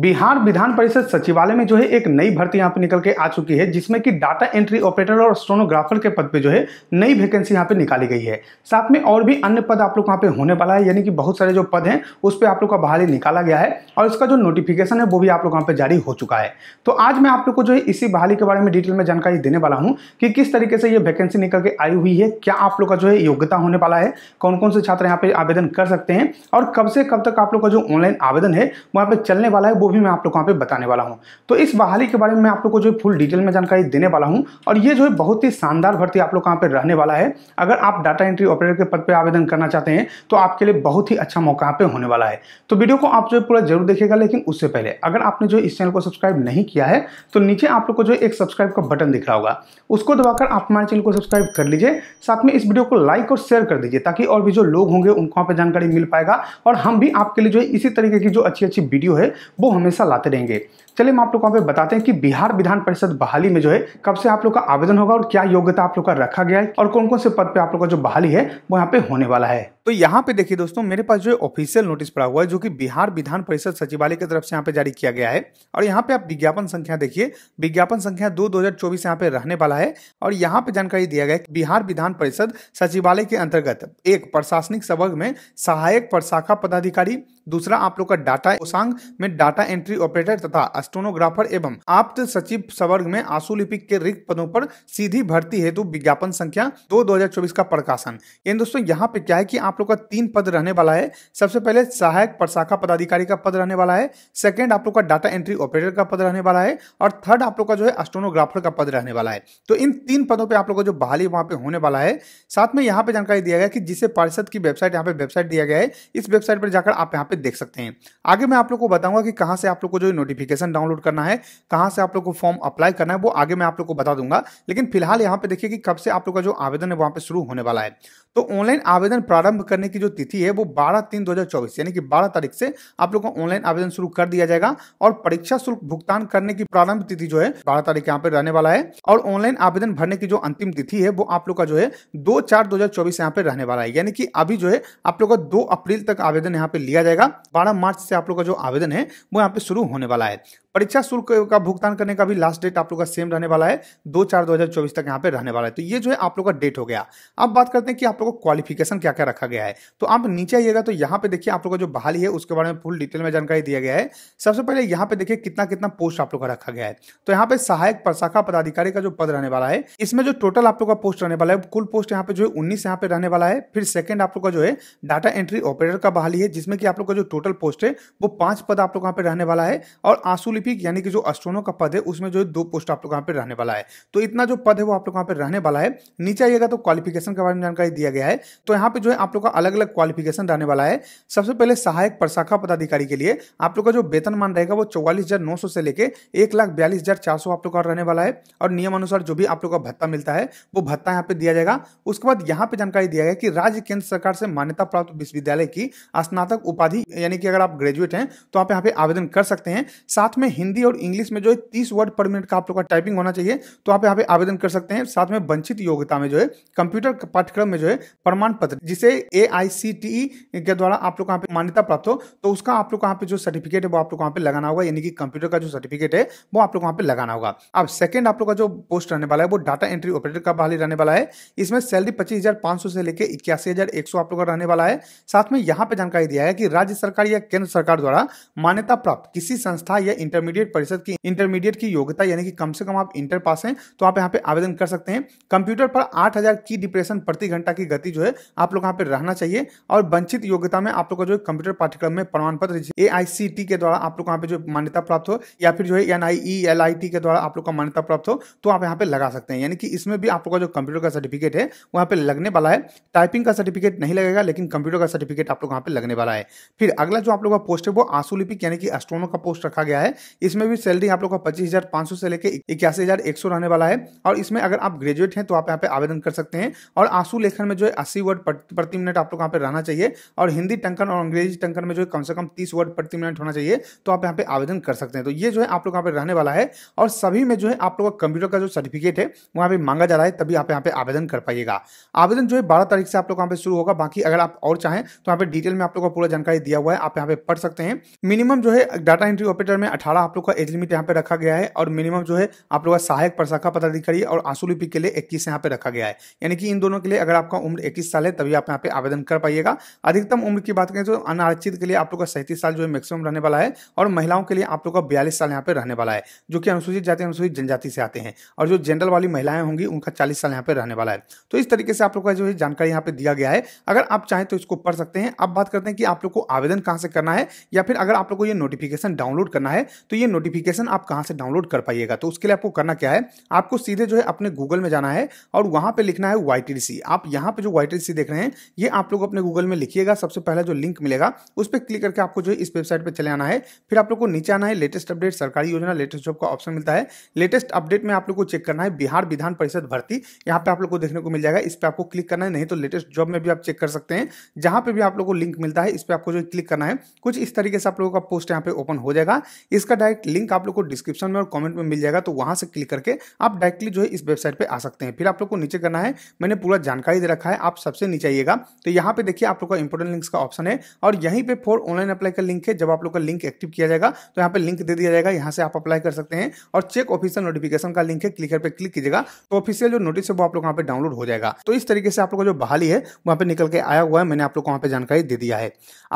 बिहार विधान परिषद सचिवालय में जो है एक नई भर्ती यहाँ पे निकल के आ चुकी है जिसमें कि डाटा एंट्री ऑपरेटर और स्टोनोग्राफर के पद पे जो है नई वैकेंसी यहाँ पे निकाली गई है साथ में और भी अन्य पद आप लोग वहाँ पे होने वाला है यानी कि बहुत सारे जो पद हैं उस पर आप लोग का बहाली निकाला गया है और इसका जो नोटिफिकेशन है वो भी आप लोग वहाँ पर जारी हो चुका है तो आज मैं आप लोग को जो है इसी बहाली के बारे में डिटेल में जानकारी देने वाला हूँ कि किस तरीके से ये वैकेंसी निकल के आई हुई है क्या आप लोग का जो है योग्यता होने वाला है कौन कौन से छात्र यहाँ पे आवेदन कर सकते हैं और कब से कब तक आप लोग का जो ऑनलाइन आवेदन है वहाँ पे चलने वाला है वो भी मैं आप लोग वहाँ यहाँ पे बताने वाला हूँ तो इस बहाली के बारे में मैं आप लोग को जो है फुल डिटेल में जानकारी देने वाला हूँ और ये जो है बहुत ही शानदार भर्ती आप लोग यहाँ पे रहने वाला है अगर आप डाटा एंट्री ऑपरेटर के पद पर आवेदन करना चाहते हैं तो आपके लिए बहुत ही अच्छा मौका यहाँ पे होने वाला है तो वीडियो को आप जो है पूरा जरूर देखेगा लेकिन उससे पहले अगर आपने जो इस चैनल को सब्सक्राइब नहीं किया है तो नीचे आप लोग को जो एक सब्सक्राइब का बटन दिख रहा होगा उसको दबाकर आप हमारे चैनल को सब्सक्राइब कर लीजिए साथ में इस वीडियो को लाइक और शेयर कर दीजिए ताकि और भी जो लोग होंगे उनको वहाँ पर जानकारी मिल पाएगा और हम भी आपके लिए जो है इसी तरीके की जो अच्छी अच्छी वीडियो है वो हमेशा लाते रहेंगे चलिए हम आप लोग को यहाँ पे बताते हैं कि बिहार विधान परिषद बहाली में जो है कब से आप लोग का आवेदन होगा और क्या योग्यता आप लोग का रखा गया है और कौन कौन से पद पे आप लोग का जो बहाली है वो यहाँ पे होने वाला है तो यहाँ पे देखिए दोस्तों मेरे पास जो ऑफिशियल नोटिस पड़ा हुआ है जो कि बिहार विधान परिषद सचिवालय की तरफ से यहाँ पे जारी किया गया है और यहाँ पे आप विज्ञापन संख्या देखिए विज्ञापन संख्या दो दो हजार चौबीस यहाँ पे रहने वाला है और यहाँ पे जानकारी दिया गया है कि बिहार विधान परिषद सचिवालय के अंतर्गत एक प्रशासनिक सवर्ग में सहायक प्रशाखा पदाधिकारी दूसरा आप लोग का डाटा कोषांग में डाटा एंट्री ऑपरेटर तथा स्टोनोग्राफर एवं आप्त सचिव सवर्ग में आशुलिपिक के रिक्त पदों पर सीधी भर्ती हेतु विज्ञापन संख्या दो दो का प्रकाशन दोस्तों यहाँ पे क्या है कि आप आप लोग का तीन पद रहने वाला है सबसे पहले सहायक प्रशाखा पदाधिकारी का पद रहने वाला है सेकेंड आप लोग का डाटा एंट्री ऑपरेटर का पद रहने वाला है और थर्ड आप लोग का जो है एस्ट्रोनोग्राफर का पद रहने वाला है तो इन तीन पदों पर आप लोग का जो बहाली वहाँ पे होने वाला है साथ में यहाँ पे जानकारी दिया गया कि जिसे पार्षद की वेबसाइट यहाँ पे वेबसाइट दिया गया है इस वेबसाइट पर जाकर आप यहाँ पे देख सकते हैं आगे मैं आप लोग को बताऊंगा कि कहाँ से आप लोग को जो नोटिफिकेशन डाउनलोड करना है कहाँ से आप लोग को फॉर्म अप्लाई करना है वो आगे मैं आप लोग को बता दूंगा लेकिन फिलहाल यहाँ पे देखिए कि कब से आप लोग का जो आवेदन है वहाँ पे शुरू होने वाला है तो ऑनलाइन आवेदन प्रारंभ प्रारंभ करने की जो तिथि है वो 12 तीन 2024 यानी कि 12 तारीख से आप लोगों को ऑनलाइन आवेदन शुरू कर दिया जाएगा और परीक्षा शुल्क भुगतान करने की प्रारंभ तिथि जो है बारह तारीख यहाँ पे रहने वाला है और ऑनलाइन आवेदन भरने की जो अंतिम तिथि है वो आप लोग का जो है दो चार दो यहाँ पे रहने वाला है यानी कि अभी जो है आप लोग का दो अप्रैल तक आवेदन यहाँ पे लिया जाएगा बारह मार्च से आप लोग का जो आवेदन है वो यहाँ पे शुरू होने वाला है परीक्षा शुल्क का भुगतान करने का भी लास्ट डेट आप लोग का सेम रहने वाला है दो चार दो हजार चौबीस तक यहाँ पे रहने वाला है तो ये जो है आप लोग का डेट हो गया अब बात करते हैं कि आप लोग को क्वालिफिकेशन क्या क्या रखा गया है तो आप नीचे आइएगा तो यहाँ पे देखिए आप लोग का जो बहाली है उसके बारे में फुल डिटेल में जानकारी दिया गया है सबसे पहले यहाँ पे देखिए कितना कितना पोस्ट आप लोग का रखा गया है तो यहाँ पे सहायक प्रशाखा पदाधिकारी का जो पद रहने वाला है इसमें जो टोटल आप लोग का पोस्ट रहने वाला है कुल पोस्ट यहाँ पे जो है उन्नीस यहाँ पे रहने वाला है फिर सेकंड आप लोग का जो है डाटा एंट्री ऑपरेटर का बहाली है जिसमें कि आप लोग का जो टोटल पोस्ट है वो पांच पद आप लोग यहाँ पे रहने वाला है और आंसू होनरिफिक यानी कि जो अस्ट्रोनो का पद है उसमें जो है दो पोस्ट आप लोग यहाँ पर रहने वाला है तो इतना जो पद है वो आप लोग यहाँ पर रहने वाला है नीचे आइएगा तो क्वालिफिकेशन के बारे में जानकारी दिया गया है तो यहाँ पे जो है आप लोग का अलग अलग क्वालिफिकेशन रहने वाला है सबसे पहले सहायक प्रशाखा पदाधिकारी के लिए आप लोग का जो वेतन मान रहेगा वो चौवालीस से लेकर एक आप लोग का रहने वाला है और नियम अनुसार जो भी आप लोग का भत्ता मिलता है वो भत्ता यहाँ पे दिया जाएगा उसके बाद यहाँ पे जानकारी दिया गया कि राज्य केंद्र सरकार से मान्यता प्राप्त विश्वविद्यालय की स्नातक उपाधि यानी कि अगर आप ग्रेजुएट हैं तो आप यहाँ पे आवेदन कर सकते हैं साथ में हिंदी और इंग्लिश में जो है तीस वर्ड पर मिनट का आप लोग का टाइपिंग होना चाहिए तो आप यहाँ पे आवेदन कर सकते हैं साथ में वंचित योग्यता में जो है कंप्यूटर पाठ्यक्रम में जो है प्रमाण पत्र जिसे ए e के द्वारा आप लोग यहाँ पे मान्यता प्राप्त हो तो उसका आप लोग यहाँ पे जो सर्टिफिकेट है वो आप लोग यहाँ पे लगाना होगा यानी कि कंप्यूटर का जो सर्टिफिकेट है वो आप लोग वहाँ पे लगाना होगा अब सेकंड आप लोग का जो पोस्ट रहने वाला है वो डाटा एंट्री ऑपरेटर का बहाली रहने वाला है इसमें सैलरी पच्चीस से लेकर इक्यासी आप लोग का रहने वाला है साथ में यहाँ पे जानकारी दिया है कि राज्य सरकार या केंद्र सरकार द्वारा मान्यता प्राप्त किसी संस्था या इंटर इंटरमीडिएट परिषद की इंटरमीडिएट की योग्यता यानी कि कम से कम आप इंटर पास हैं तो आप यहाँ पे आवेदन कर सकते हैं कंप्यूटर पर हजार की डिप्रेशन प्रति घंटा की गति जो है आप लोग यहाँ पे रहना चाहिए और वंचित योग्यता में आप लोग का जो कंप्यूटर पाठ्यक्रम में प्रमाण पत्र ए के द्वारा आप लोग यहाँ पे जो मान्यता प्राप्त हो या फिर जो है एन आई e, के द्वारा आप लोग का मान्यता प्राप्त हो तो आप यहाँ पे लगा सकते हैं यानी कि इसमें भी आप लोग का जो कंप्यूटर का सर्टिफिकेट है वहाँ पे लगने वाला है टाइपिंग का सर्टिफिकेट नहीं लगेगा लेकिन कंप्यूटर का सर्टिफिकेट आप लोग यहाँ पे लगने वाला है फिर अगला जो आप लोग का पोस्ट है वो आंसू लिपिक यानी कि एस्ट्रोनो का पोस्ट रखा गया है इसमें भी सैलरी आप लोग का पच्चीस से लेकर इक्यासी रहने वाला है और इसमें अगर आप ग्रेजुएट हैं तो आप यहाँ पे आवेदन कर सकते हैं और आंसू लेखन में जो है अस्सी वर्ड प्रति मिनट आप लोग यहाँ पे रहना चाहिए और हिंदी टंकन और अंग्रेजी टंकन में जो है कम से कम तीस वर्ड प्रति मिनट होना चाहिए तो आप यहाँ पे आवेदन कर सकते हैं तो ये जो है आप लोग यहाँ पे रहने वाला है और सभी में जो है आप लोग का कंप्यूटर का जो सर्टिफिकेट है वहाँ पे मांगा जा रहा है तभी आप यहाँ पे आवेदन कर पाइएगा आवेदन जो है बारह तारीख से आप लोग यहाँ पे शुरू होगा बाकी अगर आप और चाहें तो यहाँ पे डिटेल में आप लोग को पूरा जानकारी दिया हुआ है आप यहाँ पे पढ़ सकते हैं मिनिमम जो है डाटा एंट्री ऑपरेटर में अठारह आप लोग का एज लिमिट यहाँ पे रखा गया है और मिनिमम जो है आप लोग का सहायक प्रशाखा पदाधिकारी और आंसू लिपि के लिए इक्कीस यहाँ पे रखा गया है यानी कि इन दोनों के लिए अगर आपका उम्र इक्कीस साल है तभी आप यहाँ पे आवेदन कर पाइएगा अधिकतम उम्र की बात करें तो अनारक्षित के लिए आप लोग का सैंतीस साल जो है मैक्सिमम रहने वाला है और महिलाओं के लिए आप लोग का बयालीस साल यहाँ पे रहने वाला है जो कि अनुसूचित जाति अनुसूचित जनजाति से आते हैं और जो जनरल वाली महिलाएं होंगी उनका चालीस साल यहाँ पे रहने वाला है तो इस तरीके से आप लोग का जो है जानकारी यहाँ पे दिया गया है अगर आप चाहें तो इसको पढ़ सकते हैं अब बात करते हैं कि आप लोग को आवेदन कहाँ से करना है या फिर अगर आप लोग को ये नोटिफिकेशन डाउनलोड करना है तो ये नोटिफिकेशन आप कहाँ से डाउनलोड कर पाइएगा तो उसके लिए आपको करना क्या है आपको सीधे जो है अपने गूगल में जाना है और वहाँ पर लिखना है वाई आप यहाँ पे जो वाई देख रहे हैं ये आप लोग अपने गूगल में लिखिएगा सबसे पहले जो लिंक मिलेगा उस पर क्लिक करके आपको जो है इस वेबसाइट पर चले आना है फिर आप लोग को नीचे आना है लेटेस्ट अपडेट सरकारी योजना लेटेस्ट जॉब का ऑप्शन मिलता है लेटेस्ट अपडेट में आप लोग को चेक करना है बिहार विधान परिषद भर्ती यहाँ पे आप लोग को देखने को मिल जाएगा इस पर आपको क्लिक करना है नहीं तो लेटेस्ट जॉब में भी आप चेक कर सकते हैं जहां पे भी आप लोग को लिंक मिलता है इस पर आपको जो क्लिक करना है कुछ इस तरीके से आप लोगों का पोस्ट यहाँ पे ओपन हो जाएगा इसका इसका डायरेक्ट लिंक आप लोग को डिस्क्रिप्शन में और कमेंट में मिल जाएगा तो वहां से क्लिक करके आप डायरेक्टली जो है इस वेबसाइट पर आ सकते हैं फिर आप लोग को नीचे करना है मैंने पूरा जानकारी दे रखा है आप सबसे नीचे आइएगा तो यहाँ पे देखिए आप लोग का इंपोर्टेंट लिंक का ऑप्शन है और यहीं पर फोर ऑनलाइन अप्लाई का लिंक है जब आप लोग का लिंक एक्टिव किया जाएगा तो यहाँ पे लिंक दे दिया जाएगा यहाँ से आप अप्लाई कर सकते हैं और चेक ऑफिसियल नोटिफिकेशन का लिंक है क्लिकर पे क्लिक कीजिएगा तो ऑफिसियल जो नोटिस है वो आप लोग यहाँ पे डाउनलोड हो जाएगा तो इस तरीके से आप लोग का जो बहाली है वहाँ पे निकल के आया हुआ है मैंने आप लोग को वहाँ पे जानकारी दे दिया है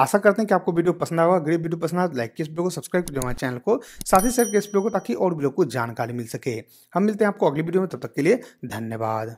आशा करते हैं कि आपको वीडियो पसंद आएगा गरीब वीडियो पसंद आया लाइक तो किस वीडियो को सब्सक्राइब करें हमारे चैनल को को साथ ही शेयर करें इस वीडियो को ताकि और भी लोग को जानकारी मिल सके हम मिलते हैं आपको अगली वीडियो में तब तक के लिए धन्यवाद